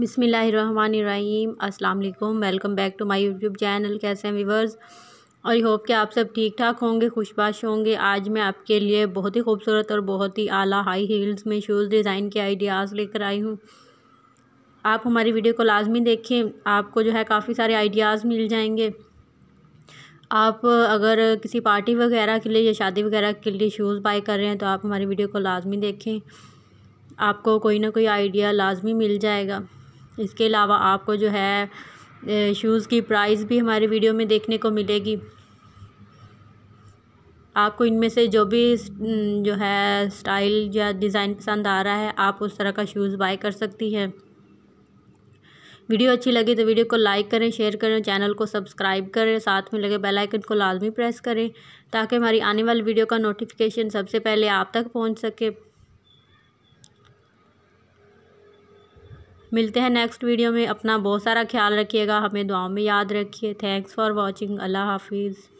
बिसमीम् अल्लाम welcome back to my YouTube channel कैसे हैं वीवर्स आई होप कि आप सब ठीक ठाक होंगे खुशबाश होंगे आज मैं आपके लिए बहुत ही खूबसूरत और बहुत ही आला हाई हील्स में शूज़ डिज़ाइन के आइडियाज़ लेकर आई हूँ आप हमारी वीडियो को लाजमी देखें आपको जो है काफ़ी सारे आइडियाज़ मिल जाएंगे आप अगर किसी पार्टी वगैरह के लिए या शादी वगैरह के लिए शूज़ बाई कर रहे हैं तो आप हमारी वीडियो को लाजमी देखें आपको कोई ना कोई आइडिया लाजमी मिल जाएगा इसके अलावा आपको जो है शूज़ की प्राइस भी हमारे वीडियो में देखने को मिलेगी आपको इनमें से जो भी जो है स्टाइल या डिज़ाइन पसंद आ रहा है आप उस तरह का शूज़ बाय कर सकती हैं वीडियो अच्छी लगी तो वीडियो को लाइक करें शेयर करें चैनल को सब्सक्राइब करें साथ में लगे बेल आइकन को लाजमी प्रेस करें ताकि हमारी आने वाली वीडियो का नोटिफिकेशन सबसे पहले आप तक पहुंच सके मिलते हैं नेक्स्ट वीडियो में अपना बहुत सारा ख्याल रखिएगा हमें दुआओं में याद रखिए थैंक्स फॉर वॉचिंग अल्लाह हाफिज़